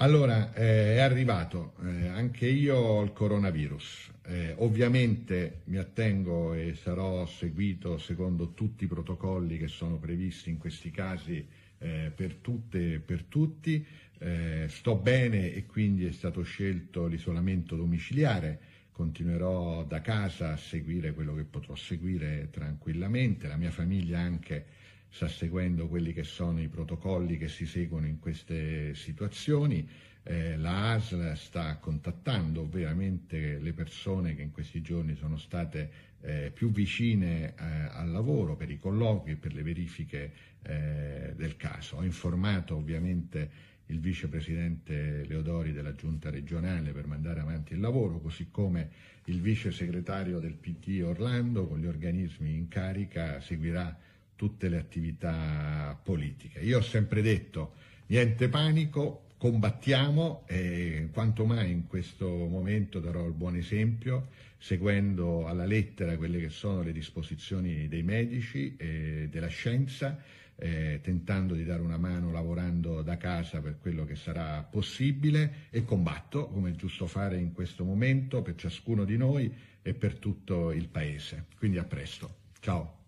Allora, eh, è arrivato eh, anche io il coronavirus. Eh, ovviamente mi attengo e sarò seguito secondo tutti i protocolli che sono previsti in questi casi eh, per tutte e per tutti. Eh, sto bene e quindi è stato scelto l'isolamento domiciliare. Continuerò da casa a seguire quello che potrò seguire tranquillamente. La mia famiglia anche sta seguendo quelli che sono i protocolli che si seguono in queste situazioni. Eh, la ASL sta contattando ovviamente le persone che in questi giorni sono state eh, più vicine eh, al lavoro per i colloqui, e per le verifiche eh, del caso. Ho informato ovviamente il vicepresidente Leodori della giunta regionale per mandare avanti il lavoro, così come il vice segretario del PD Orlando con gli organismi in carica seguirà tutte le attività politiche. Io ho sempre detto niente panico, combattiamo e quanto mai in questo momento darò il buon esempio seguendo alla lettera quelle che sono le disposizioni dei medici e della scienza, eh, tentando di dare una mano lavorando da casa per quello che sarà possibile e combatto, come è giusto fare in questo momento, per ciascuno di noi e per tutto il Paese. Quindi a presto. Ciao.